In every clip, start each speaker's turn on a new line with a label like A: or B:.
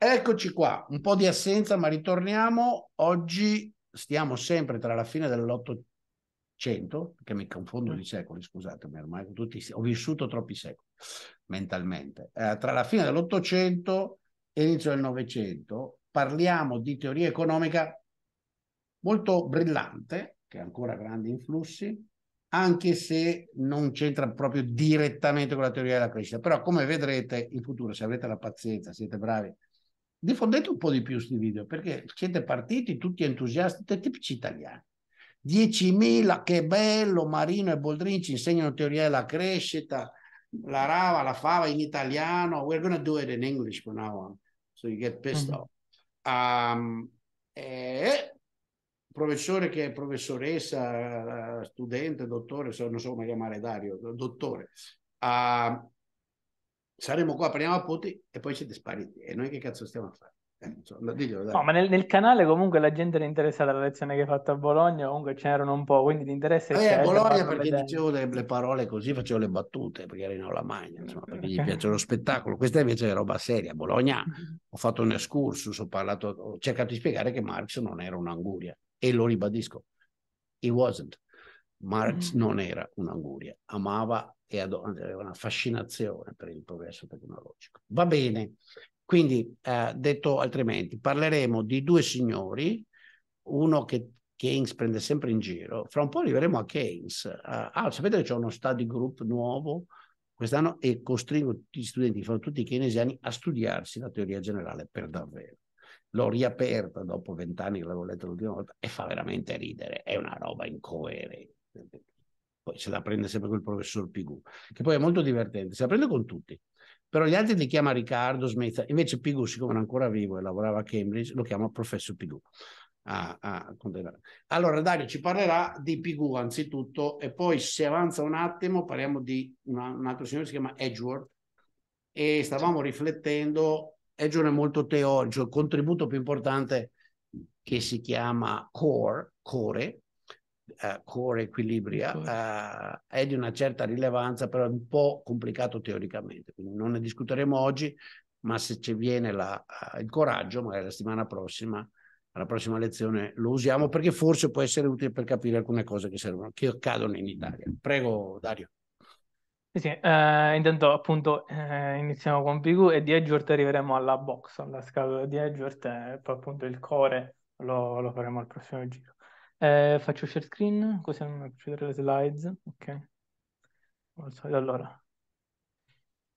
A: Eccoci qua, un po' di assenza, ma ritorniamo. Oggi stiamo sempre tra la fine dell'Ottocento, che mi confondo di mm. secoli, scusatemi, ormai tutti, ho vissuto troppi secoli mentalmente. Eh, tra la fine dell'Ottocento e l'inizio del Novecento parliamo di teoria economica molto brillante, che ha ancora grandi influssi, anche se non c'entra proprio direttamente con la teoria della crescita. Però come vedrete in futuro, se avete la pazienza, siete bravi diffondete un po' di più questi video perché siete partiti tutti entusiasti, tipici italiani. 10.000, che bello, Marino e Boldrin ci insegnano teoria della crescita, la rava, la fava in italiano. We're gonna do it in English for now on, so you get pissed mm-hmm. off. Um, e eh, professore che è professoressa, studente, dottore, non so come chiamare Dario, dottore, uh, saremo qua, prendiamo appunti e poi siete spariti. E noi che cazzo stiamo a fare? Eh, insomma, no, ma
B: nel, nel, canale comunque la gente era interessata alla lezione che hai fatto a Bologna, comunque c'erano un po', quindi l'interesse eh, c'è. A Bologna perché
A: dicevo le, le, parole così, facevo le battute, perché ero in aula insomma, perché gli piace lo spettacolo. Questa invece è roba seria. A Bologna ho fatto un excursus, ho parlato, ho cercato di spiegare che Marx non era un'anguria e lo ribadisco, he wasn't. Marx mm. non era un'anguria, amava e ad una fascinazione per il progresso tecnologico. Va bene, quindi eh, detto altrimenti, parleremo di due signori, uno che Keynes prende sempre in giro, fra un po' arriveremo a Keynes. Uh, ah, sapete che c'è uno study group nuovo quest'anno e costringo tutti gli studenti, fra tutti i keynesiani, a studiarsi la teoria generale per davvero. L'ho riaperta dopo vent'anni che l'avevo letta l'ultima volta e fa veramente ridere, è una roba incoerente poi se la prende sempre col professor Pigù, che poi è molto divertente, se la prende con tutti. Però gli altri li chiama Riccardo, Smezza, invece Pigù, siccome era ancora vivo e lavorava a Cambridge, lo chiama professor Pigù. A, a allora Dario ci parlerà di Pigù anzitutto e poi se avanza un attimo parliamo di una, un altro signore che si chiama Edgeworth e stavamo riflettendo, Edgeworth è molto teorico, il contributo più importante che si chiama core, core eh, core equilibria eh, eh, è di una certa rilevanza, però è un po' complicato teoricamente, quindi non ne discuteremo oggi, ma se ci viene la, eh, il coraggio, magari la settimana prossima, alla prossima lezione lo usiamo perché forse può essere utile per capire alcune cose che, servono, che accadono in Italia. Prego Dario.
B: Sì, sì. Eh, intanto appunto eh, iniziamo con PQ e di Edgeworth arriveremo alla box, alla scatola di Edgeworth e poi appunto il core lo, lo faremo al prossimo giro. Eh, faccio share screen, così non faccio vedere le slides. Ok. Allora,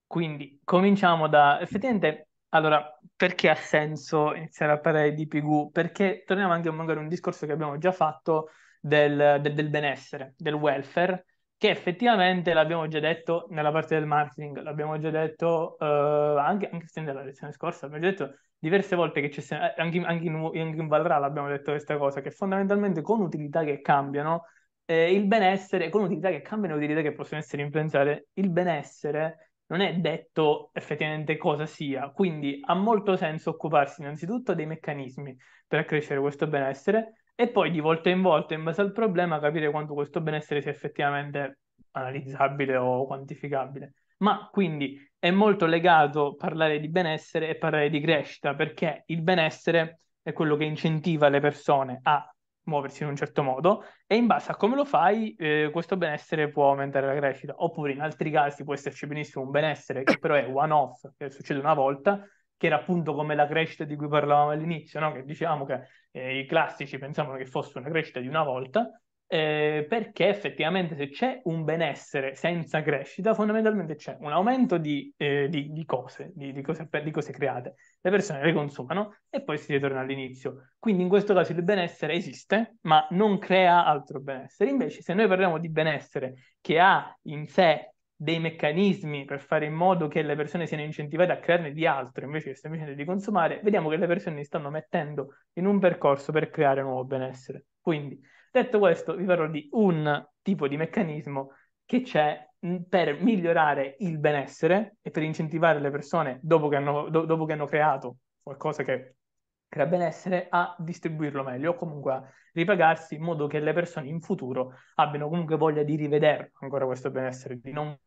B: quindi cominciamo da... Effettivamente, allora, perché ha senso iniziare a parlare di PGU? Perché torniamo anche magari a un discorso che abbiamo già fatto del, del, del benessere, del welfare, che effettivamente l'abbiamo già detto nella parte del marketing, l'abbiamo già detto eh, anche, anche se nella lezione scorsa, abbiamo detto diverse volte che c'è eh, anche, anche, in, anche in Valralla abbiamo detto questa cosa, che fondamentalmente con utilità che cambiano, eh, il benessere, con utilità che cambiano, utilità che possono essere influenzate, il benessere non è detto effettivamente cosa sia, quindi ha molto senso occuparsi innanzitutto dei meccanismi per accrescere questo benessere, e poi di volta in volta, in base al problema, capire quanto questo benessere sia effettivamente analizzabile o quantificabile. Ma quindi è molto legato parlare di benessere e parlare di crescita, perché il benessere è quello che incentiva le persone a muoversi in un certo modo e in base a come lo fai eh, questo benessere può aumentare la crescita oppure in altri casi può esserci benissimo un benessere che però è one off che succede una volta che era appunto come la crescita di cui parlavamo all'inizio, no? che diciamo che eh, i classici pensavano che fosse una crescita di una volta, eh, perché effettivamente se c'è un benessere senza crescita, fondamentalmente c'è un aumento di, eh, di, di, cose, di cose, di, cose, create, le persone le consumano e poi si ritorna all'inizio. Quindi in questo caso il benessere esiste, ma non crea altro benessere. Invece se noi parliamo di benessere che ha in sé dei meccanismi per fare in modo che le persone siano incentivate a crearne di altro invece che semplicemente di consumare, vediamo che le persone si stanno mettendo in un percorso per creare nuovo benessere. Quindi, detto questo, vi parlo di un tipo di meccanismo che c'è per migliorare il benessere e per incentivare le persone, dopo che hanno, do, dopo che hanno creato qualcosa che crea benessere, a distribuirlo meglio o comunque a ripagarsi in modo che le persone in futuro abbiano comunque voglia di rivedere ancora questo benessere, di non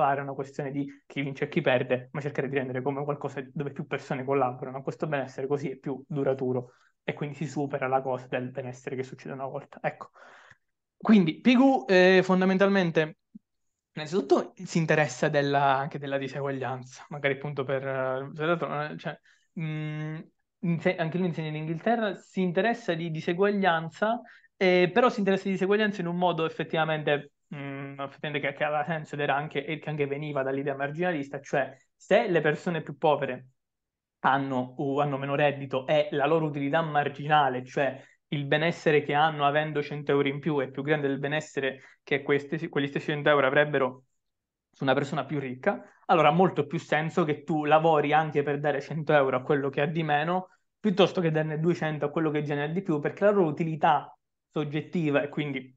B: fare una questione di chi vince e chi perde, ma cercare di rendere come qualcosa dove più persone collaborano. Questo benessere così è più duraturo e quindi si supera la cosa del benessere che succede una volta. Ecco. Quindi PQ eh, fondamentalmente innanzitutto si interessa della, anche della diseguaglianza, magari appunto per... Cioè, mh, anche lui insegna in Inghilterra, si interessa di diseguaglianza, eh, però si interessa di diseguaglianza in un modo effettivamente mh, mm, che, che aveva senso ed era anche, che anche veniva dall'idea marginalista, cioè se le persone più povere hanno, uh, hanno meno reddito e la loro utilità marginale, cioè il benessere che hanno avendo 100 euro in più è più grande del benessere che questi, quegli stessi 100 euro avrebbero su una persona più ricca, allora ha molto più senso che tu lavori anche per dare 100 euro a quello che ha di meno piuttosto che darne 200 a quello che genera di più, perché la loro utilità soggettiva e quindi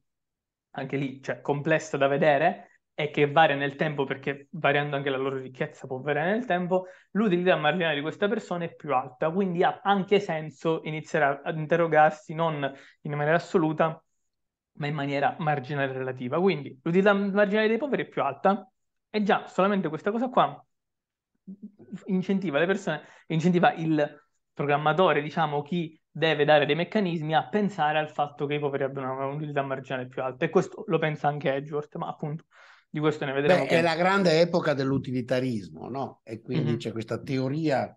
B: anche lì, cioè, complessa da vedere e che varia nel tempo perché variando anche la loro ricchezza può variare nel tempo, l'utilità marginale di questa persona è più alta, quindi ha anche senso iniziare ad interrogarsi non in maniera assoluta, ma in maniera marginale relativa. Quindi l'utilità marginale dei poveri è più alta e già solamente questa cosa qua incentiva le persone, incentiva il programmatore, diciamo, chi deve dare dei meccanismi a pensare al fatto che i poveri abbiano una utilità marginale più alta e questo lo pensa anche Edgeworth, ma appunto di questo ne vedremo. Beh, È la grande
A: epoca dell'utilitarismo, no? E quindi mm-hmm. c'è questa teoria.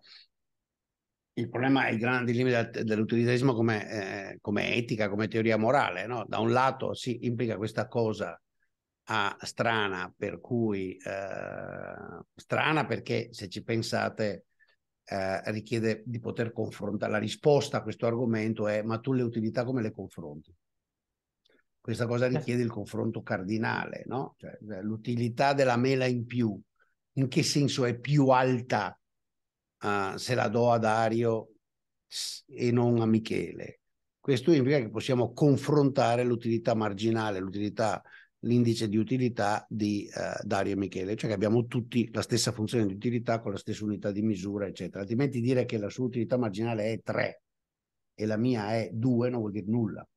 A: Il problema è il grande limite dell'utilitarismo come, eh, come etica, come teoria morale, no? Da un lato si implica questa cosa ah, strana, per cui eh, strana perché se ci pensate eh, richiede di poter confrontare. La risposta a questo argomento è ma tu le utilità come le confronti? Questa cosa richiede il confronto cardinale, no? cioè, eh, l'utilità della mela in più, in che senso è più alta uh, se la do a Dario e non a Michele? Questo implica che possiamo confrontare l'utilità marginale, l'utilità l'indice di utilità di eh, Dario e Michele, cioè che abbiamo tutti la stessa funzione di utilità con la stessa unità di misura, eccetera. Altrimenti dire che la sua utilità marginale è 3 e la mia è 2 non vuol dire nulla.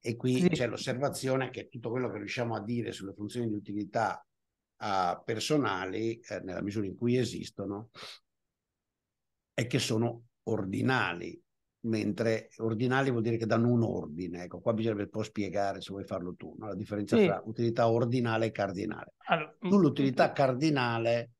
A: E qui sì. c'è l'osservazione che tutto quello che riusciamo a dire sulle funzioni di utilità eh, personali, eh, nella misura in cui esistono, è che sono ordinali, mentre ordinali vuol dire che danno un ordine. Ecco, qua bisognerebbe un po' spiegare se vuoi farlo tu, no? la differenza sì. tra utilità ordinale e cardinale.
B: Allora, tu mm, l'utilità
A: mm, mm. cardinale eh,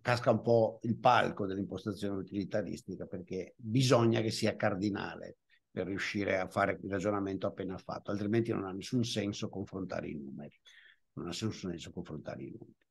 A: casca un po' il palco dell'impostazione utilitaristica perché bisogna che sia cardinale per riuscire a fare il ragionamento appena fatto, altrimenti non ha nessun senso confrontare i numeri. Non ha nessun senso confrontare i numeri.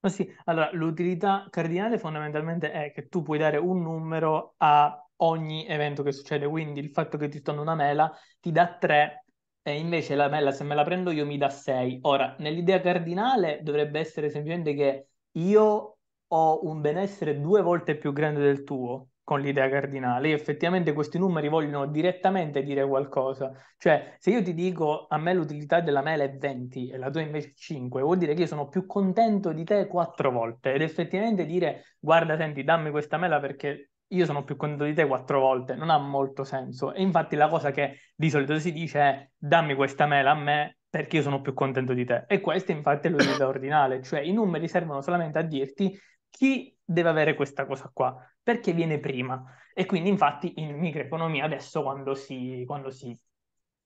B: Ma sì, allora l'utilità cardinale fondamentalmente è che tu puoi dare un numero a ogni evento che succede, quindi il fatto che ti stanno una mela ti dà 3 e invece la mela se me la prendo io mi dà 6. Ora, nell'idea cardinale dovrebbe essere semplicemente che io ho un benessere due volte più grande del tuo, con l'idea cardinale. Effettivamente questi numeri vogliono direttamente dire qualcosa. Cioè, se io ti dico a me l'utilità della mela è 20 e la tua invece è 5, vuol dire che io sono più contento di te quattro volte. Ed effettivamente dire guarda, senti, dammi questa mela perché io sono più contento di te quattro volte, non ha molto senso. E infatti la cosa che di solito si dice è dammi questa mela a me perché io sono più contento di te. E questa infatti è l'utilità ordinale, cioè i numeri servono solamente a dirti chi deve avere questa cosa qua perché viene prima. E quindi infatti in microeconomia adesso quando si, quando si,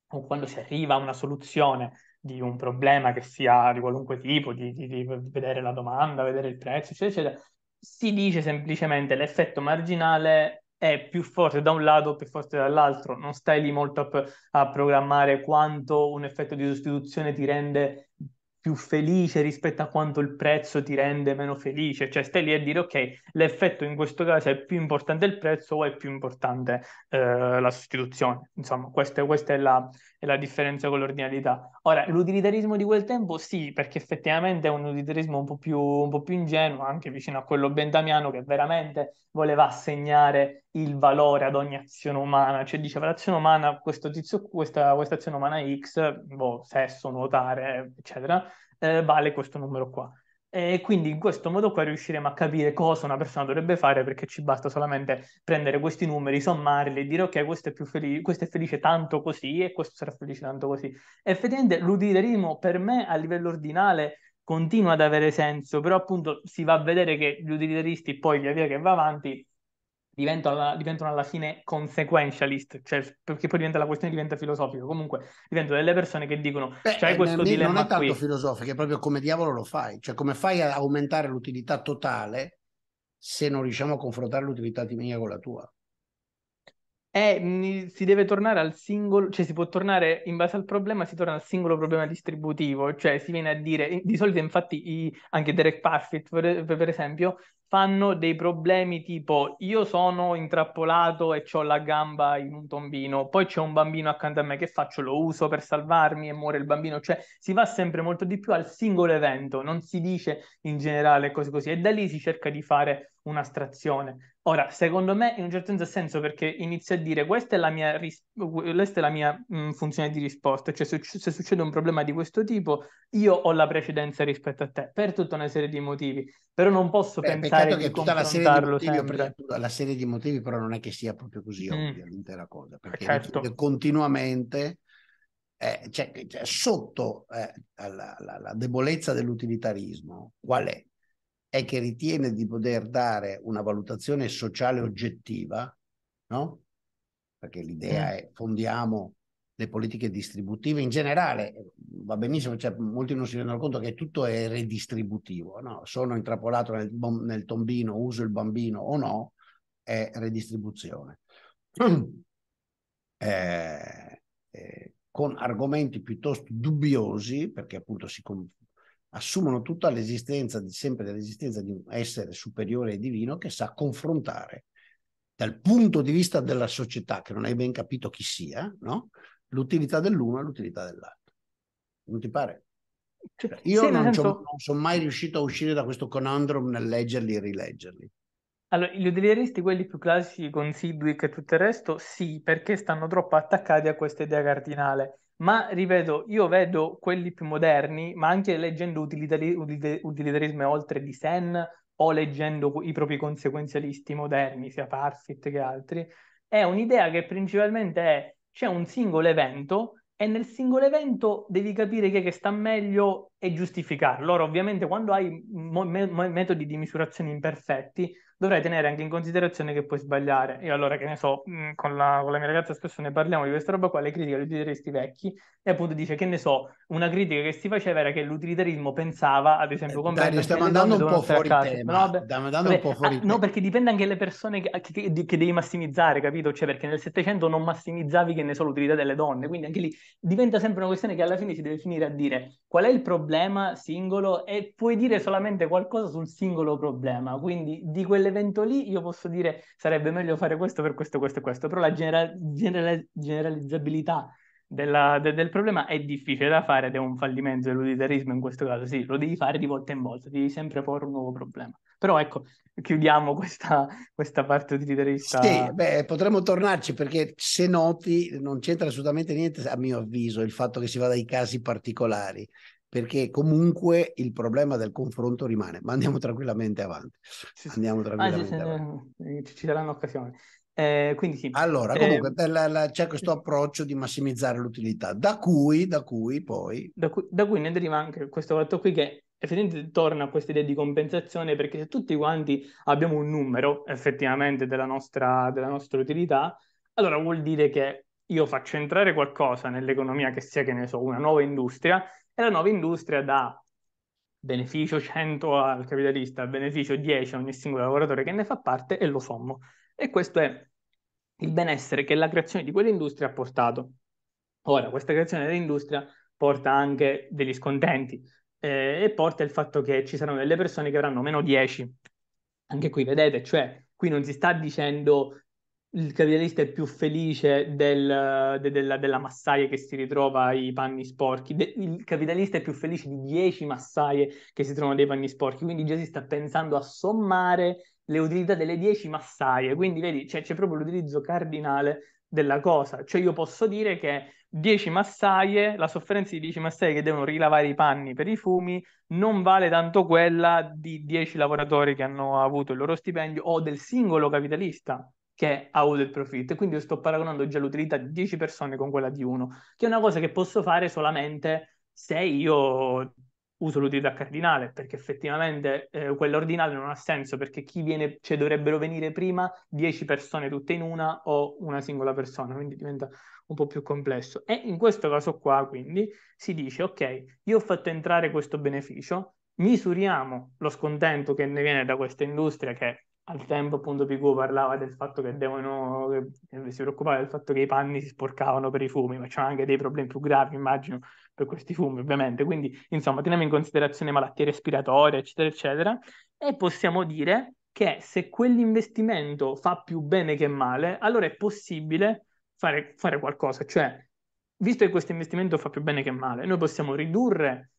B: quando si arriva a una soluzione di un problema che sia di qualunque tipo, di, di, di vedere la domanda, vedere il prezzo, eccetera, eccetera, si dice semplicemente l'effetto marginale è più forte da un lato, più forte dall'altro, non stai lì molto a, a programmare quanto un effetto di sostituzione ti rende più felice rispetto a quanto il prezzo ti rende meno felice, cioè stai lì a dire ok, l'effetto in questo caso è più importante il prezzo o è più importante eh, la sostituzione, insomma questa, questa è, la, è, la, differenza con l'ordinalità. Ora, l'utilitarismo di quel tempo sì, perché effettivamente è un utilitarismo un po' più, un po più ingenuo, anche vicino a quello bentamiano che veramente voleva assegnare il valore ad ogni azione umana, cioè diceva l'azione umana, questo tizio, questa, questa azione umana X, boh, sesso, nuotare, eccetera, eh, vale questo numero qua. E quindi in questo modo qua riusciremo a capire cosa una persona dovrebbe fare perché ci basta solamente prendere questi numeri, sommarli e dire ok, questo è, felice, questo è felice tanto così e questo sarà felice tanto così. Effettivamente l'utilitarismo per me a livello ordinale continua ad avere senso, però appunto si va a vedere che gli utilitaristi poi via via che va avanti diventano alla, diventano alla fine consequentialist, cioè perché poi diventa la questione diventa filosofica. Comunque diventano delle persone che dicono Beh, c'hai eh, questo dilemma non è tanto qui.
A: filosofica, è proprio come diavolo lo fai, cioè come fai ad aumentare l'utilità totale se non riusciamo a confrontare l'utilità di mia
B: con la tua. Eh, si deve tornare al singolo, cioè si può tornare in base al problema, si torna al singolo problema distributivo, cioè si viene a dire, di solito infatti i, anche Derek Parfit per, per, esempio fanno dei problemi tipo io sono intrappolato e ho la gamba in un tombino, poi c'è un bambino accanto a me che faccio, lo uso per salvarmi e muore il bambino, cioè si va sempre molto di più al singolo evento, non si dice in generale cose così e da lì si cerca di fare un'astrazione. Ora, secondo me in un certo senso perché inizia a dire questa è la mia, ris- è la mia mh, mm, funzione di risposta, cioè se, se, succede un problema di questo tipo io ho la precedenza rispetto a te per tutta una serie di motivi, però non posso Beh, pensare di confrontarlo la motivi, esempio,
A: la serie di motivi però non è che sia proprio così ovvia mm.
B: l'intera cosa, perché
A: certo. continuamente... Eh, cioè, cioè, sotto eh, la, la, la debolezza dell'utilitarismo, qual è? è che ritiene di poter dare una valutazione sociale oggettiva, no? Perché l'idea mm. è fondiamo le politiche distributive in generale, va benissimo, cioè, molti non si rendono conto che tutto è redistributivo, no? Sono intrappolato nel, nel tombino, uso il bambino o no, è redistribuzione. Eh, eh, con argomenti piuttosto dubbiosi, perché appunto si, assumono tutta l'esistenza di, sempre dell'esistenza di un essere superiore e divino che sa confrontare dal punto di vista della società, che non hai ben capito chi sia, no? l'utilità dell'uno e l'utilità dell'altro. Non ti pare?
B: Cioè, io sì, non, senso... non
A: sono mai riuscito a uscire da questo conundrum nel leggerli e rileggerli.
B: Allora, gli utilitaristi, quelli più classici con Sidwick e tutto il resto, sì, perché stanno troppo attaccati a questa idea cardinale. Ma ripeto, io vedo quelli più moderni, ma anche leggendo utilitari- utilitarismo oltre di Sen o leggendo i propri conseguenzialisti moderni, sia Parfit che altri, è un'idea che principalmente è c'è un singolo evento e nel singolo evento devi capire chi è che sta meglio e giustificarlo. Allora, ovviamente, quando hai mo- me- metodi di misurazione imperfetti, dovrai tenere anche in considerazione che puoi sbagliare. Io allora, che ne so, mm, con la, con la mia ragazza spesso ne parliamo di questa roba qua, le critiche agli utilitaristi vecchi, e appunto dice, che ne so, una critica che si faceva era che l'utilitarismo pensava, ad esempio, eh, come... Dario, stiamo andando un po' fuori ah, tema, no, stiamo andando un po' fuori No, perché dipende anche dalle persone che, che, che, devi massimizzare, capito? Cioè, perché nel Settecento non massimizzavi, che ne so, l'utilità delle donne, quindi anche lì diventa sempre una questione che alla fine si deve finire a dire qual è il problema singolo e puoi dire solamente qualcosa sul singolo problema, quindi di quelle quell'evento lì io posso dire sarebbe meglio fare questo per questo, questo e questo, però la genera- genera- generalizzabilità della, de- del problema è difficile da fare ed è un fallimento dell'utilitarismo in questo caso, sì, lo devi fare di volta in volta, devi sempre porre un nuovo problema. Però ecco, chiudiamo questa, questa parte utilitarista. Sì,
A: beh, potremmo tornarci perché se noti non c'entra assolutamente niente, a mio avviso, il fatto che si vada ai casi particolari perché comunque il problema del confronto rimane, ma andiamo tranquillamente avanti. Sì, andiamo tranquillamente ah,
B: sì, sì, eh, Ci daranno occasione. Eh, quindi sì. Allora, ehm, comunque eh, la,
A: la, c'è questo approccio di massimizzare l'utilità,
B: da cui, da cui poi... Da cui, da cui ne deriva anche questo fatto qui che effettivamente torna a questa idea di compensazione perché se tutti quanti abbiamo un numero effettivamente della nostra, della nostra utilità, allora vuol dire che io faccio entrare qualcosa nell'economia, che sia che ne so, una nuova industria, e la nuova industria dà beneficio 100 al capitalista, beneficio 10 a ogni singolo lavoratore che ne fa parte e lo sommo. E questo è il benessere che la creazione di quell'industria ha portato. Ora, questa creazione dell'industria porta anche degli scontenti eh, e porta il fatto che ci saranno delle persone che avranno meno 10. Anche qui, vedete, cioè, qui non si sta dicendo il capitalista è più felice del, de, della, della, massaia che si ritrova i panni sporchi, de, il capitalista è più felice di 10 massaie che si trovano dei panni sporchi, quindi già si sta pensando a sommare le utilità delle 10 massaie, quindi vedi c'è, c'è proprio l'utilizzo cardinale della cosa, cioè io posso dire che 10 massaie, la sofferenza di 10 massaie che devono rilavare i panni per i fumi non vale tanto quella di 10 lavoratori che hanno avuto il loro stipendio o del singolo capitalista che ha avuto il profitto. Quindi io sto paragonando già l'utilità di 10 persone con quella di uno, che è una cosa che posso fare solamente se io uso l'utilità cardinale, perché effettivamente eh, quella ordinale non ha senso, perché chi viene, cioè dovrebbero venire prima 10 persone tutte in una o una singola persona, quindi diventa un po' più complesso. E in questo caso qua, quindi, si dice, ok, io ho fatto entrare questo beneficio, misuriamo lo scontento che ne viene da questa industria che al tempo appunto Pigou parlava del fatto che devono che si preoccupava del fatto che i panni si sporcavano per i fumi, ma c'erano anche dei problemi più gravi, immagino, per questi fumi, ovviamente. Quindi, insomma, teniamo in considerazione malattie respiratorie, eccetera, eccetera, e possiamo dire che se quell'investimento fa più bene che male, allora è possibile fare, fare qualcosa, cioè visto che questo investimento fa più bene che male, noi possiamo ridurre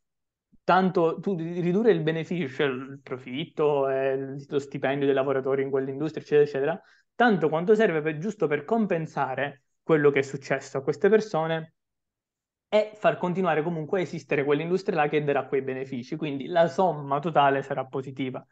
B: tanto tu ridurre il beneficio, il profitto, eh, lo stipendio dei lavoratori in quell'industria, eccetera, eccetera, tanto quanto serve per, giusto per compensare quello che è successo a queste persone e far continuare comunque a esistere quell'industria là che darà quei benefici, quindi la somma totale sarà positiva.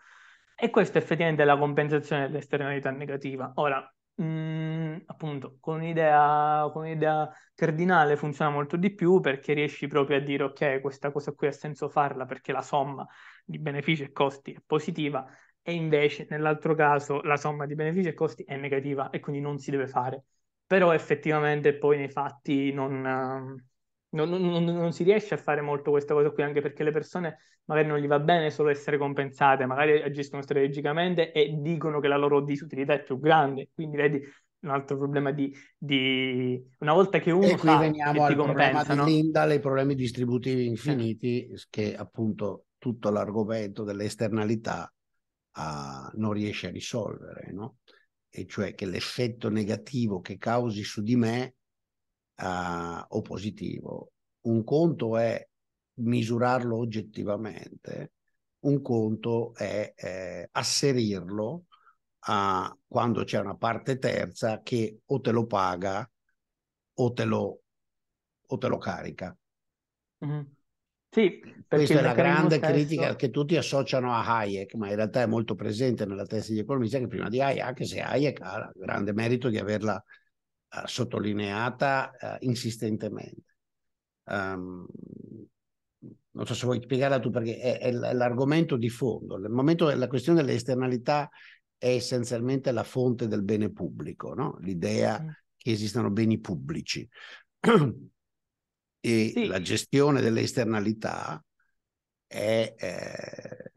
B: E questa effettivamente è la compensazione dell'esternalità negativa. Ora, Mm, appunto, con un'idea, con un'idea, cardinale funziona molto di più perché riesci proprio a dire ok, questa cosa qui ha senso farla perché la somma di benefici e costi è positiva e invece nell'altro caso la somma di benefici e costi è negativa e quindi non si deve fare. Però effettivamente poi nei fatti non, ehm, non, non, non, si riesce a fare molto questa cosa qui, anche perché le persone magari non gli va bene solo essere compensate, magari agiscono strategicamente e dicono che la loro disutilità è più grande. Quindi vedi un altro problema di, di... una volta che uno e qui fa, veniamo al compensa, problema di
A: Linda, ai problemi distributivi infiniti eh. che appunto tutto l'argomento dell'esternalità uh, non riesce a risolvere, no? E cioè che l'effetto negativo che causi su di me uh, o positivo. Un conto è misurarlo oggettivamente, un conto è eh, asserirlo a quando c'è una parte terza che o te lo paga o te lo, o te lo carica.
B: Mm-hmm. Sì, Questa è la grande stesso... critica
A: che tutti associano a Hayek, ma in realtà è molto presente nella testa di economisti che prima di Hayek, anche se Hayek ha il grande merito di averla eh, sottolineata uh, insistentemente. Um, non so se vuoi spiegarla tu perché è, è l'argomento di fondo. Il momento, la questione delle esternalità è essenzialmente la fonte del bene pubblico, no? l'idea mm. che esistano beni pubblici. e sì. la gestione delle esternalità è, eh,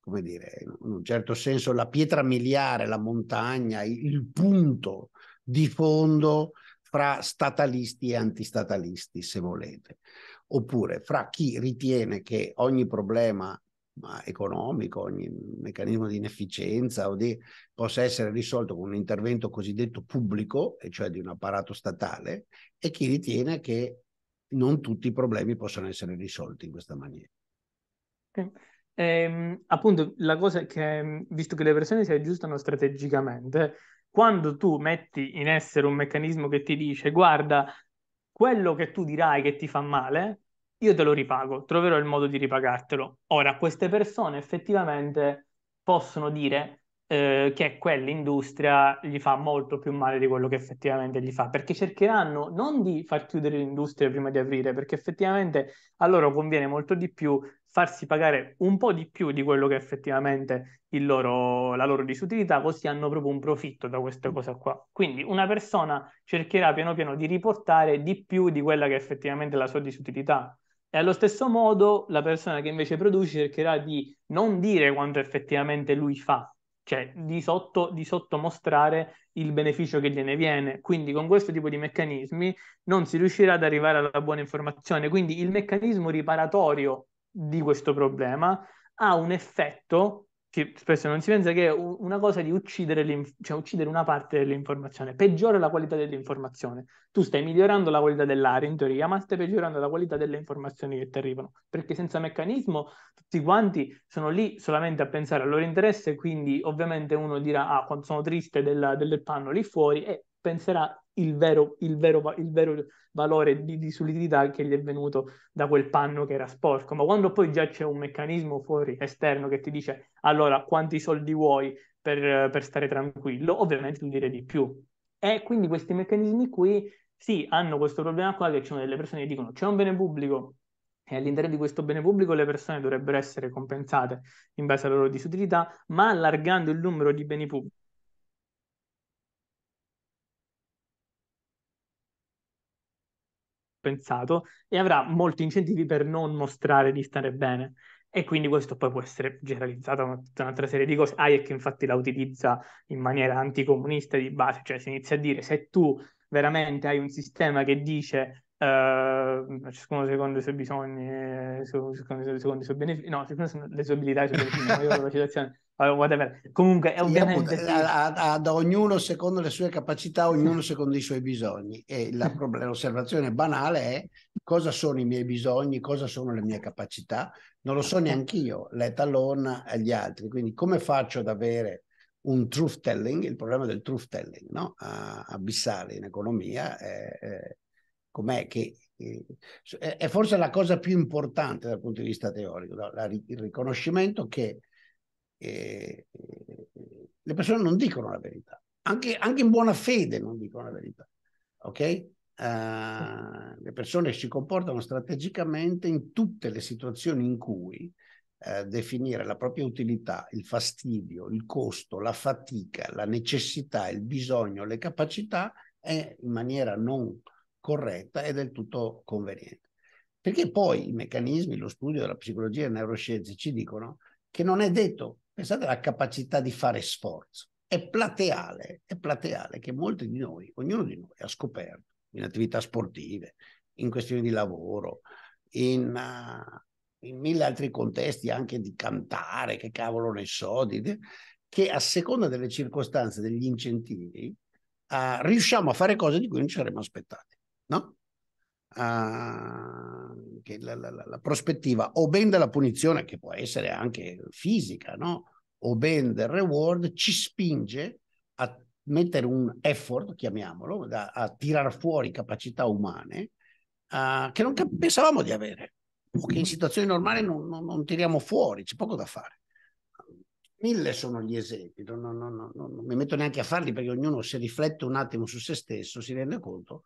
A: come dire, in un certo senso la pietra miliare, la montagna, il punto di fondo fra statalisti e antistatalisti, se volete, oppure fra chi ritiene che ogni problema economico, ogni meccanismo di inefficienza o di, possa essere risolto con un intervento cosiddetto pubblico, e cioè di un apparato statale, e chi ritiene che non tutti i problemi possono essere risolti in questa maniera.
B: Eh, appunto, la cosa è che, visto che le persone si aggiustano strategicamente, quando tu metti in essere un meccanismo che ti dice guarda, quello che tu dirai che ti fa male, io te lo ripago, troverò il modo di ripagartelo. Ora, queste persone effettivamente possono dire eh, che quell'industria gli fa molto più male di quello che effettivamente gli fa, perché cercheranno non di far chiudere l'industria prima di aprire, perché effettivamente a loro conviene molto di più farsi pagare un po' di più di quello che effettivamente loro, la loro disutilità, così hanno proprio un profitto da questa cosa qua. Quindi una persona cercherà piano piano di riportare di più di quella che effettivamente è la sua disutilità. E allo stesso modo la persona che invece produce cercherà di non dire quanto effettivamente lui fa, cioè di sotto, di sotto mostrare il beneficio che gliene viene. Quindi con questo tipo di meccanismi non si riuscirà ad arrivare alla buona informazione. Quindi il meccanismo riparatorio di questo problema ha un effetto ci, spesso non si pensa che una cosa di uccidere, cioè uccidere una parte dell'informazione peggiora la qualità dell'informazione. Tu stai migliorando la qualità dell'aria in teoria, ma stai peggiorando la qualità delle informazioni che ti arrivano, perché senza meccanismo tutti quanti sono lì solamente a pensare al loro interesse, quindi ovviamente uno dirà ah quanto sono triste della, del panno lì fuori e penserà il vero, il vero, il vero valore di, di solidità che gli è venuto da quel panno che era sporco. Ma quando poi già c'è un meccanismo fuori esterno che ti dice allora quanti soldi vuoi per, per stare tranquillo, ovviamente tu dire di più. E quindi questi meccanismi qui sì, hanno questo problema qua che ci sono delle persone che dicono c'è un bene pubblico e all'interno di questo bene pubblico le persone dovrebbero essere compensate in base alla loro disutilità, ma allargando il numero di beni pubblici pensato e avrà molti incentivi per non mostrare di stare bene. E quindi questo poi può essere generalizzato a tutta un'altra serie di cose. Hayek infatti la utilizza in maniera anticomunista di base, cioè si inizia a dire se tu veramente hai un sistema che dice Uh, ciascuno secondo i suoi bisogni, secondo, i suoi benefici, no, secondo le sue abilità, i suoi benefici, no, la citazione, whatever. Comunque, è ovviamente. Appunto,
A: ad, ad ognuno secondo le sue capacità, ognuno secondo i suoi bisogni. E la, l'osservazione banale è cosa sono i miei bisogni, cosa sono le mie capacità. Non lo so neanche io, le talona agli altri. Quindi, come faccio ad avere un truth telling? Il problema del truth telling, no? A, abissale in economia è, è com'è che eh, è forse la cosa più importante dal punto di vista teorico, la, la, il riconoscimento che eh, le persone non dicono la verità, anche, anche, in buona fede non dicono la verità, ok? Uh, le persone si comportano strategicamente in tutte le situazioni in cui eh, definire la propria utilità, il fastidio, il costo, la fatica, la necessità, il bisogno, le capacità è in maniera non corretta e del tutto conveniente. Perché poi i meccanismi, lo studio della psicologia e neuroscienze ci dicono che non è detto, pensate alla capacità di fare sforzo, è plateale, è plateale che molti di noi, ognuno di noi ha scoperto in attività sportive, in questioni di lavoro, in, uh, in mille altri contesti anche di cantare, che cavolo ne so, di, che a seconda delle circostanze, degli incentivi, uh, riusciamo a fare cose di cui non ci saremmo aspettati no? Uh, che la, la, la, prospettiva o ben della punizione, che può essere anche fisica, no? o ben del reward, ci spinge a mettere un effort, chiamiamolo, da, a tirar fuori capacità umane uh, che non pensavamo di avere, o che in mm-hmm. situazioni normali non, non, non tiriamo fuori, c'è poco da fare. Mille sono gli esempi, non, non mi metto neanche a farli perché ognuno se riflette un attimo su se stesso si rende conto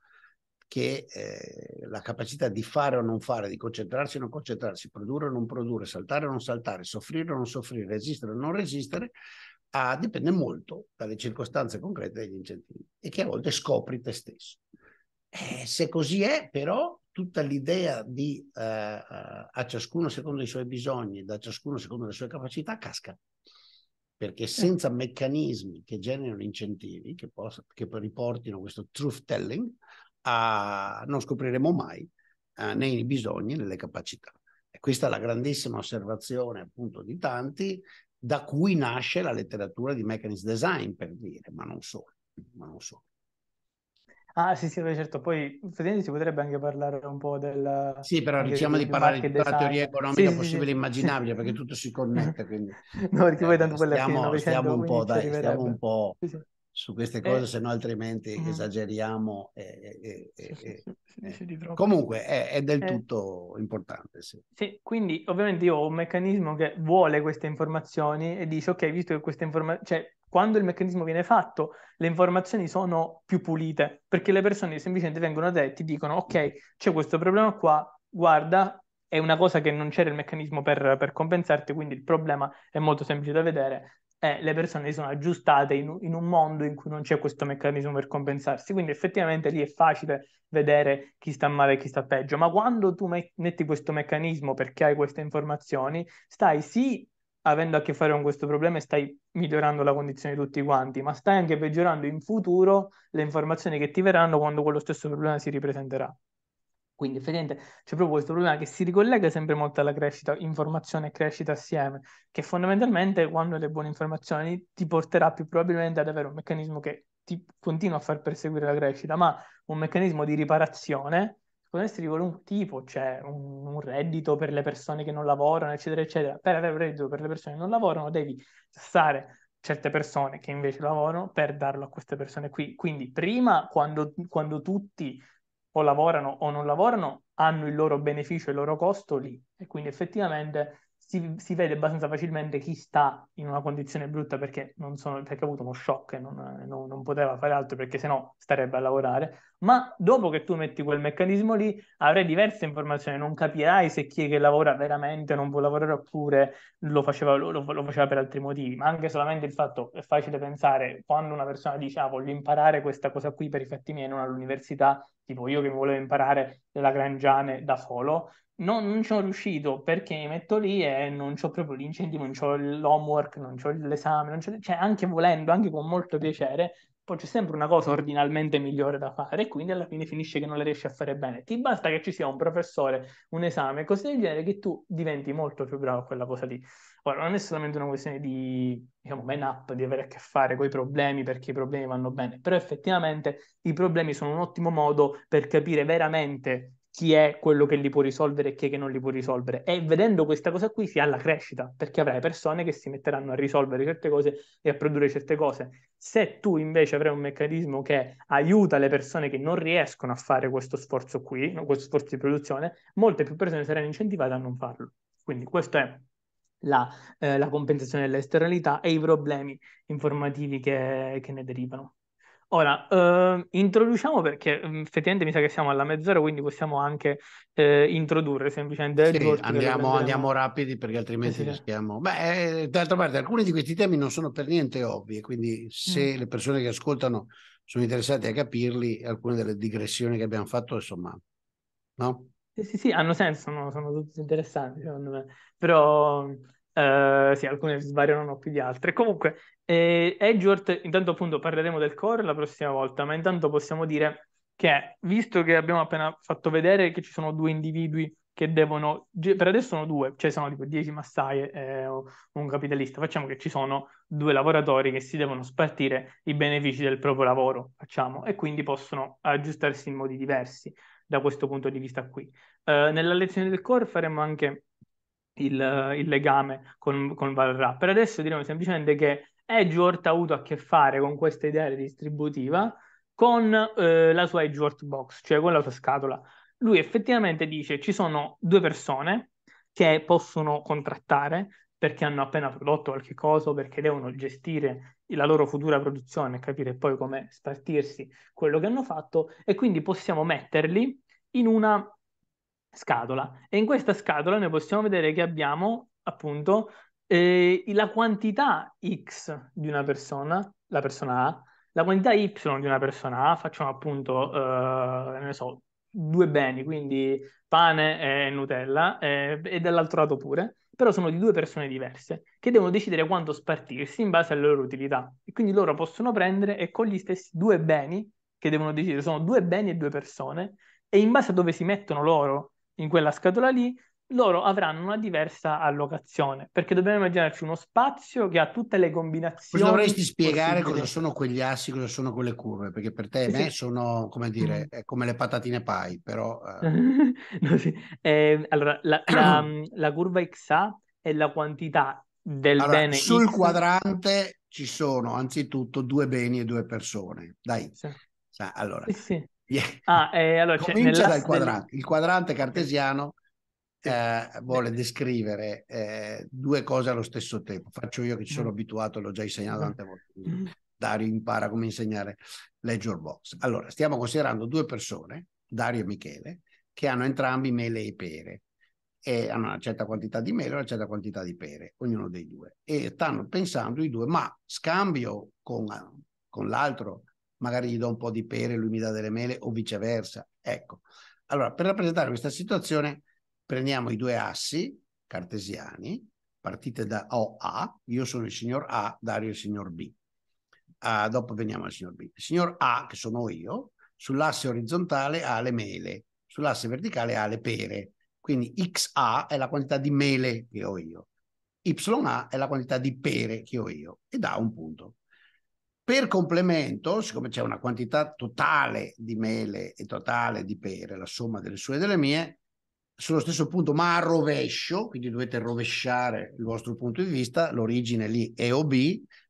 A: che eh, la capacità di fare o non fare, di concentrarsi o non concentrarsi, produrre o non produrre, saltare o non saltare, soffrire o non soffrire, resistere o non resistere, ah, dipende molto dalle circostanze concrete degli incentivi e che a volte scopri te stesso. Eh, se così è, però, tutta l'idea di eh, eh a ciascuno secondo i suoi bisogni, da ciascuno secondo le sue capacità, casca perché senza meccanismi che generino incentivi, che, poss- che riportino questo truth telling, a, non scopriremo mai eh, nei bisogni e nelle capacità. E questa è la grandissima osservazione appunto di tanti, da cui nasce la letteratura di mechanism design, per dire, ma non solo.
B: Ma non solo. Ah sì sì, certo, poi effettivamente si potrebbe anche parlare un po' del... Sì, però diciamo di parlare di tutta la teoria economica sì, possibile e sì, immaginabile,
A: sì. perché tutto si connette, quindi... No, perché poi eh, tanto quella stiamo, stiamo un po', dai, stiamo un
B: po' Sì, sì
A: su queste eh. cose, eh. se no altrimenti mm. esageriamo. E, e, sì,
B: e, sì, sì, comunque
A: è, è del eh. tutto importante. Sì.
B: sì, quindi ovviamente io ho un meccanismo che vuole queste informazioni e dice, ok, visto che queste informazioni, cioè quando il meccanismo viene fatto, le informazioni sono più pulite, perché le persone semplicemente vengono a te e ti dicono, ok, c'è questo problema qua, guarda, è una cosa che non c'era il meccanismo per, per, compensarti, quindi il problema è molto semplice da vedere, eh, le persone si sono aggiustate in, in, un mondo in cui non c'è questo meccanismo per compensarsi. Quindi effettivamente lì è facile vedere chi sta male e chi sta peggio, ma quando tu metti questo meccanismo perché hai queste informazioni, stai sì avendo a che fare con questo problema e stai migliorando la condizione di tutti quanti, ma stai anche peggiorando in futuro le informazioni che ti verranno quando quello stesso problema si ripresenterà. Quindi effettivamente c'è proprio questo problema che si ricollega sempre molto alla crescita, informazione e crescita assieme, che fondamentalmente quando hai le buone informazioni ti porterà più probabilmente ad avere un meccanismo che ti continua a far perseguire la crescita, ma un meccanismo di riparazione può essere di qualunque tipo, cioè un, un, reddito per le persone che non lavorano, eccetera, eccetera. Per avere un reddito per le persone che non lavorano devi tassare certe persone che invece lavorano per darlo a queste persone qui. Quindi prima, quando, quando tutti o lavorano o non lavorano hanno il loro beneficio e il loro costo lì e quindi effettivamente si, si, vede abbastanza facilmente chi sta in una condizione brutta perché, sono, perché ha avuto uno shock e non, eh, non, non, poteva fare altro perché sennò starebbe a lavorare. Ma dopo che tu metti quel meccanismo lì, avrai diverse informazioni, non capirai se chi è che lavora veramente non può lavorare oppure lo faceva, lo, lo faceva per altri motivi. Ma anche solamente il fatto è facile pensare quando una persona dice ah, voglio imparare questa cosa qui per i fatti miei, non all'università, tipo io che volevo imparare la Grangiane da solo, No, non ci ho riuscito perché mi metto lì e non ho proprio l'incentivo, non ho l'homework, non ho l'esame, non cioè anche volendo, anche con molto piacere, poi c'è sempre una cosa ordinalmente migliore da fare e quindi alla fine finisce che non la riesci a fare bene. Ti basta che ci sia un professore, un esame, cose del genere, che tu diventi molto più bravo a quella cosa lì. Ora, non è solamente una questione di, diciamo, man up, di avere a che fare con i problemi perché i problemi vanno bene, però effettivamente i problemi sono un ottimo modo per capire veramente chi è quello che li può risolvere e chi è che non li può risolvere. E vedendo questa cosa qui si ha la crescita, perché avrai persone che si metteranno a risolvere certe cose e a produrre certe cose. Se tu invece avrai un meccanismo che aiuta le persone che non riescono a fare questo sforzo qui, questo sforzo di produzione, molte più persone saranno incentivate a non farlo. Quindi questa è la, eh, la compensazione delle esternalità e i problemi informativi che, che ne derivano. Ora, eh, introduciamo perché mm, effettivamente mi sa che siamo alla mezz'ora, quindi possiamo anche eh, introdurre semplicemente sì, andiamo, andiamo, rapidi perché altrimenti sì, sì. rischiamo.
A: Beh, eh, d'altra parte, alcuni di questi temi non sono per niente ovvi, quindi se mm. le persone che ascoltano sono interessate a capirli, alcune delle digressioni che abbiamo fatto, insomma, no?
B: Sì, sì, sì, hanno senso, no? sono tutti interessanti secondo me, però mm, eh, sì, alcune svariano più di altre. Comunque, e Edgeworth, intanto appunto parleremo del core la prossima volta, ma intanto possiamo dire che, visto che abbiamo appena fatto vedere che ci sono due individui che devono, per adesso sono due, cioè sono tipo dieci massaie e eh, un capitalista, facciamo che ci sono due lavoratori che si devono spartire i benefici del proprio lavoro, facciamo, e quindi possono aggiustarsi in modi diversi da questo punto di vista qui. Eh, nella lezione del core faremo anche il, il legame con, con Valra. Per adesso diremo semplicemente che Edgeworth ha avuto a che fare con questa idea redistributiva con eh, la sua Edgeworth box, cioè con la sua scatola. Lui effettivamente dice ci sono due persone che possono contrattare perché hanno appena prodotto qualche cosa perché devono gestire la loro futura produzione e capire poi come spartirsi quello che hanno fatto e quindi possiamo metterli in una scatola e in questa scatola noi possiamo vedere che abbiamo appunto eh, la quantità X di una persona, la persona A, la quantità Y di una persona A, facciamo appunto, eh, ne so, due beni, quindi pane e Nutella, eh, e dall'altro lato pure, però sono di due persone diverse che devono decidere quanto spartirsi in base alle loro utilità. E quindi loro possono prendere e con gli stessi due beni che devono decidere, sono due beni e due persone, e in base a dove si mettono loro in quella scatola lì, loro avranno una diversa allocazione, perché dobbiamo immaginarci uno spazio che ha tutte le combinazioni. Cosa dovresti spiegare possibili. cosa
A: sono quegli assi, cosa sono quelle
B: curve, perché per te e sì, me sono,
A: come dire, mm.
B: come le patatine pie, però... Eh. no, sì. eh, allora, la, la, la, curva XA è la quantità del allora, bene sul X.
A: quadrante ci sono anzitutto due beni e due persone. Dai, allora... Yeah.
B: Ah, eh, allora comincia dal quadrante.
A: Del... Il quadrante cartesiano eh, vuole descrivere eh, due cose allo stesso tempo. Faccio io che ci sono mm. abituato, l'ho già insegnato mm. tante volte. Mm. Dario impara come insegnare Ledger Box. Allora, stiamo considerando due persone, Dario e Michele, che hanno entrambi mele e pere e hanno una certa quantità di mele e una certa quantità di pere, ognuno dei due. E stanno pensando i due, ma scambio con, con l'altro, magari gli do un po' di pere, lui mi dà delle mele o viceversa. Ecco, allora per rappresentare questa situazione prendiamo i due assi cartesiani, partite da OA, io sono il signor A, Dario è il signor B. Uh, dopo veniamo al signor B. Il signor A, che sono io, sull'asse orizzontale ha le mele, sull'asse verticale ha le pere. Quindi XA è la quantità di mele che ho io, YA è la quantità di pere che ho io e dà un punto. Per complemento, siccome c'è una quantità totale di mele e totale di pere, la somma delle sue e delle mie, sullo stesso punto, ma a rovescio, quindi dovete rovesciare il vostro punto di vista, l'origine lì è OB,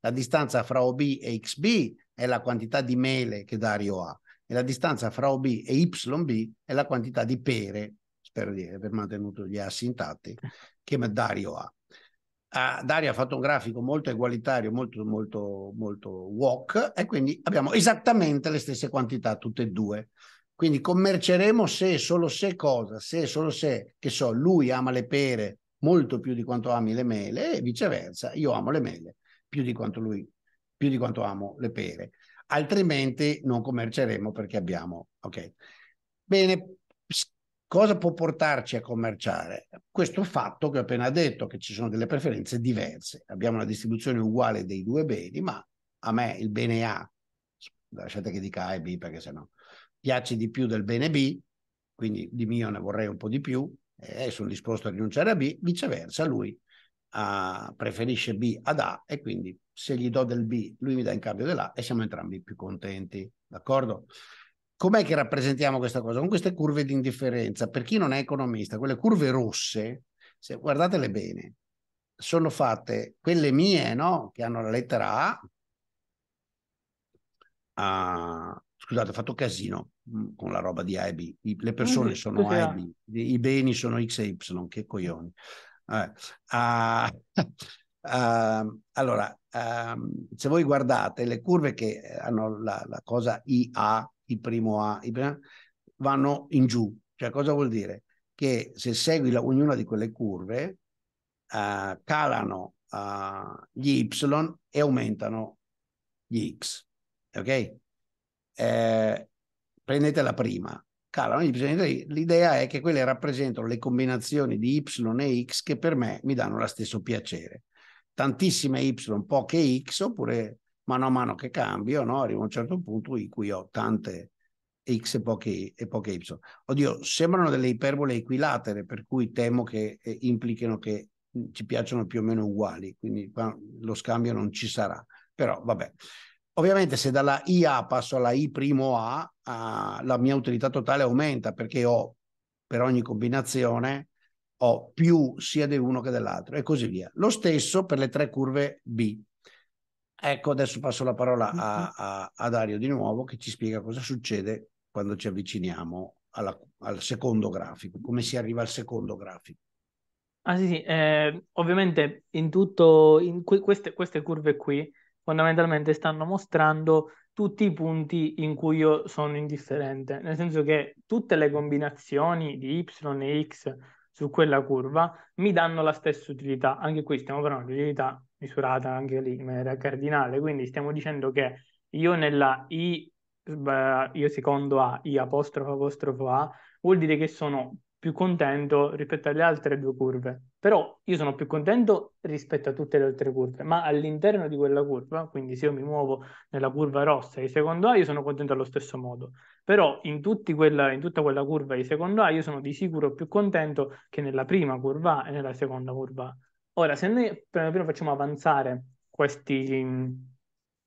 A: la distanza fra OB e XB è la quantità di mele che Dario ha e la distanza fra OB e YB è la quantità di pere, spero di aver mantenuto gli assi intatti, che Dario ha. Ah, Dario ha fatto un grafico molto egualitario, molto, molto, molto walk, e quindi abbiamo esattamente le stesse quantità, tutte e due. Quindi commerceremo se e solo se cosa, se e solo se, che so, lui ama le pere molto più di quanto ami le mele e viceversa, io amo le mele più di quanto lui, più di quanto amo le pere. Altrimenti non commerceremo perché abbiamo, ok. Bene, cosa può portarci a commerciare? Questo fatto che ho appena detto, che ci sono delle preferenze diverse. Abbiamo una distribuzione uguale dei due beni, ma a me il bene A, lasciate che dica A e B perché sennò... No, piace di più del bene B, quindi di mio ne vorrei un po' di più e eh, sono disposto a rinunciare a B, viceversa lui uh, preferisce B ad A e quindi se gli do del B lui mi dà in cambio dell'A e siamo entrambi più contenti, d'accordo? Com'è che rappresentiamo questa cosa? Con queste curve di indifferenza, per chi non è economista, quelle curve rosse, se guardatele bene, sono fatte quelle mie, no? Che hanno la lettera A, uh, scusate, ho fatto casino mm, con la roba di A e B. le mm, persone mm, sono A e B, i, i beni sono X e Y, che coglioni. Eh, ah, ehm, allora, ah, se voi guardate le curve che eh, hanno la, la cosa IA, il primo A, I primo, vanno in giù. Cioè, cosa vuol dire? Che se segui la, ognuna di quelle curve, eh, calano eh, gli Y e aumentano gli X. Ok? eh, prendete la prima, calano y, l'idea è che quelle rappresentano le combinazioni di y e x che per me mi danno lo stesso piacere. Tantissime y, poche x, oppure mano a mano che cambio, no? arrivo a un certo punto in cui ho tante x e poche, e poche y. Oddio, sembrano delle iperbole equilatere, per cui temo che eh, implichino che ci piacciono più o meno uguali, quindi lo scambio non ci sarà. Però vabbè, Ovviamente se dalla IA passo alla I'A, uh, ah, la mia utilità totale aumenta perché ho per ogni combinazione ho più sia dell'uno che dell'altro e così via. Lo stesso per le tre curve B. Ecco, adesso passo la parola a, mm-hmm. a, a Dario di nuovo che ci spiega cosa succede quando ci avviciniamo alla, al secondo grafico, come si arriva al secondo grafico.
B: Ah sì, sì. Eh, ovviamente in tutto, in que- queste, queste curve qui fondamentalmente stanno mostrando tutti i punti in cui io sono indifferente, nel senso che tutte le combinazioni di y e x su quella curva mi danno la stessa utilità. Anche qui stiamo parlando di utilità misurata anche lì in maniera cardinale, quindi stiamo dicendo che io nella i, io secondo a, i apostrofo apostrofo a, vuol dire che sono più contento rispetto alle altre due curve. Però io sono più contento rispetto a tutte le altre curve, ma all'interno di quella curva, quindi se io mi muovo nella curva rossa di secondo A, io sono contento allo stesso modo. Però in, quella, in tutta quella curva di secondo A, io sono di sicuro più contento che nella prima curva A e nella seconda curva A. Ora, se noi prima facciamo avanzare questi,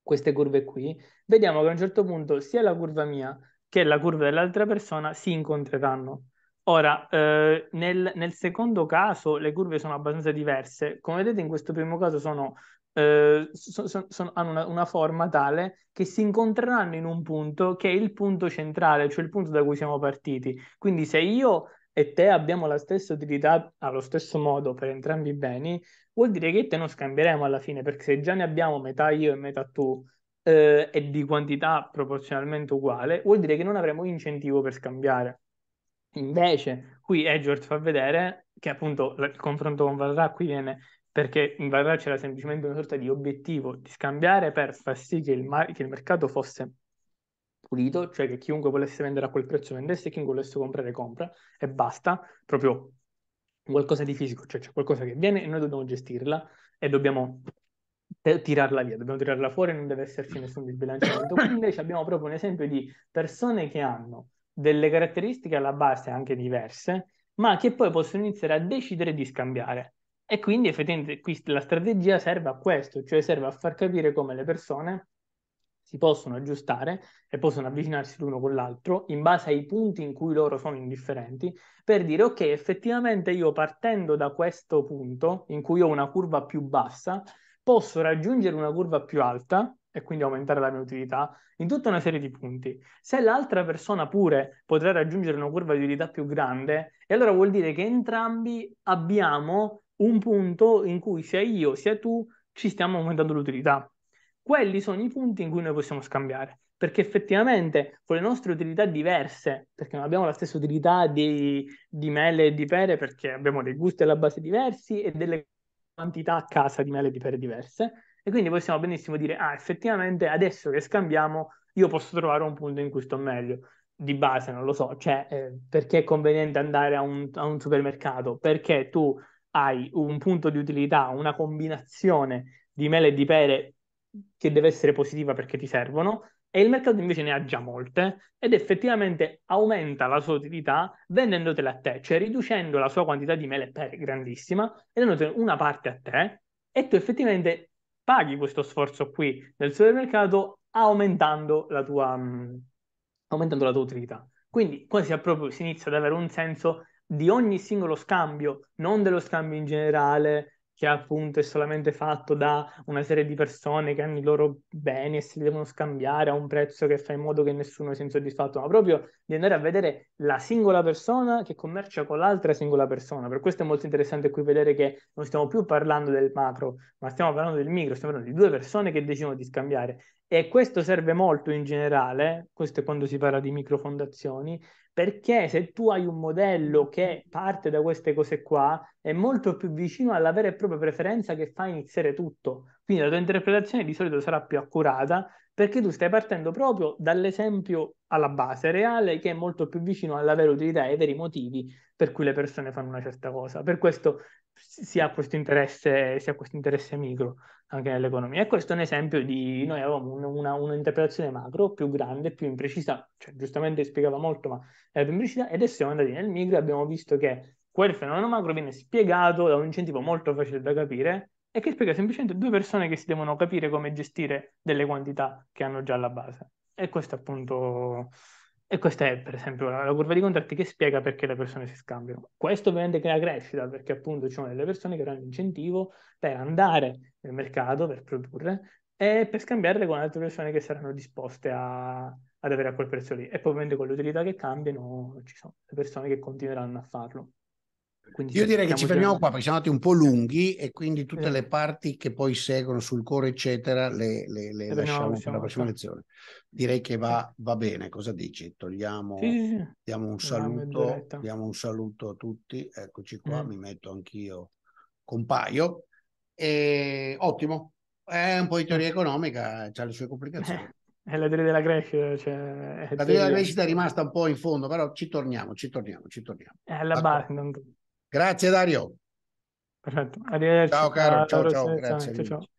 B: queste curve qui, vediamo che a un certo punto sia la curva mia che la curva dell'altra persona si incontreranno. Ora, eh, nel, nel, secondo caso le curve sono abbastanza diverse. Come vedete, in questo primo caso sono, eh, so, so, so, hanno una, una, forma tale che si incontreranno in un punto che è il punto centrale, cioè il punto da cui siamo partiti. Quindi, se io e te abbiamo la stessa utilità allo stesso modo per entrambi i beni, vuol dire che te non scambieremo alla fine, perché se già ne abbiamo metà io e metà tu, eh, e di quantità proporzionalmente uguale, vuol dire che non avremo incentivo per scambiare. Invece qui Edgeworth fa vedere che appunto il confronto con Valra qui viene perché in Valra c'era semplicemente una sorta di obiettivo di scambiare per far sì che il, mar- che il mercato fosse pulito, cioè che chiunque volesse vendere a quel prezzo vendesse chiunque volesse comprare compra e basta, proprio qualcosa di fisico, cioè c'è qualcosa che viene e noi dobbiamo gestirla e dobbiamo eh, tirarla via, dobbiamo tirarla fuori, non deve esserci nessun disbilanciamento. Qui invece abbiamo proprio un esempio di persone che hanno delle caratteristiche alla base anche diverse, ma che poi possono iniziare a decidere di scambiare. E quindi effettivamente qui la strategia serve a questo, cioè serve a far capire come le persone si possono aggiustare e possono avvicinarsi l'uno con l'altro in base ai punti in cui loro sono indifferenti per dire ok, effettivamente io partendo da questo punto in cui ho una curva più bassa, posso raggiungere una curva più alta e quindi aumentare la mia utilità in tutta una serie di punti. Se l'altra persona pure potrà raggiungere una curva di utilità più grande, e allora vuol dire che entrambi abbiamo un punto in cui sia io sia tu ci stiamo aumentando l'utilità. Quelli sono i punti in cui noi possiamo scambiare perché effettivamente con le nostre utilità diverse, perché non abbiamo la stessa utilità di, di, mele e di pere, perché abbiamo dei gusti alla base diversi e delle quantità a casa di mele e di pere diverse, e quindi possiamo benissimo dire, ah, effettivamente adesso che scambiamo io posso trovare un punto in cui sto meglio. Di base, non lo so, cioè eh, perché è conveniente andare a un, a un supermercato? Perché tu hai un punto di utilità, una combinazione di mele e di pere che deve essere positiva perché ti servono, e il mercato invece ne ha già molte ed effettivamente aumenta la sua utilità vendendotele a te, cioè riducendo la sua quantità di mele per grandissima e dandotene una parte a te e tu effettivamente paghi questo sforzo qui del supermercato aumentando la tua, mm, aumentando la tua utilità. Quindi qua si, proprio, si inizia ad avere un senso di ogni singolo scambio, non dello scambio in generale, che appunto è solamente fatto da una serie di persone che hanno i loro beni e si devono scambiare a un prezzo che fa in modo che nessuno sia insoddisfatto, ma proprio di andare a vedere la singola persona che commercia con l'altra singola persona. Per questo è molto interessante qui vedere che non stiamo più parlando del macro, ma stiamo parlando del micro, stiamo parlando di due persone che decidono di scambiare. E questo serve molto in generale, questo è quando si parla di microfondazioni, perché se tu hai un modello che parte da queste cose qua, è molto più vicino alla vera e propria preferenza che fa iniziare tutto. Quindi la tua interpretazione di solito sarà più accurata perché tu stai partendo proprio dall'esempio alla base reale che è molto più vicino alla vera utilità e ai veri motivi per cui le persone fanno una certa cosa. Per questo si ha questo interesse, si ha questo interesse micro anche nell'economia. E questo è un esempio di noi avevamo un, una, un'interpretazione macro più grande, più imprecisa, cioè giustamente spiegava molto, ma era più imprecisa, ed adesso siamo andati nel micro e abbiamo visto che quel fenomeno macro viene spiegato da un incentivo molto facile da capire e che spiega semplicemente due persone che si devono capire come gestire delle quantità che hanno già alla base. E questo appunto e questa è per esempio la, la, curva di contratti che spiega perché le persone si scambiano. Questo ovviamente crea crescita perché appunto ci sono delle persone che avranno l'incentivo per andare nel mercato, per produrre e per scambiarle con altre persone che saranno disposte a, ad avere a quel prezzo lì. E poi ovviamente con le utilità che cambiano ci sono le persone che continueranno a farlo. Quindi Io direi che ci fermiamo già... qua
A: perché siamo andati un po' lunghi e quindi tutte eh. le parti che poi seguono sul core, eccetera, le, le, le eh lasciamo no, per la prossima lezione. Direi che va, va bene, cosa dici? Togliamo, sì, diamo, un saluto, diamo un saluto, a tutti, eccoci qua, mm. mi metto anch'io, compaio. E, ottimo, è un po' di teoria eh. economica, ha le sue complicazioni. È la teoria della crescita. Cioè, la teoria della crescita è rimasta un po' in fondo, però ci torniamo, ci torniamo, ci torniamo. È la base.
B: Non... Grazie Dario. Perfetto, arrivederci. Ciao caro, ciao, ciao, grazie. ciao.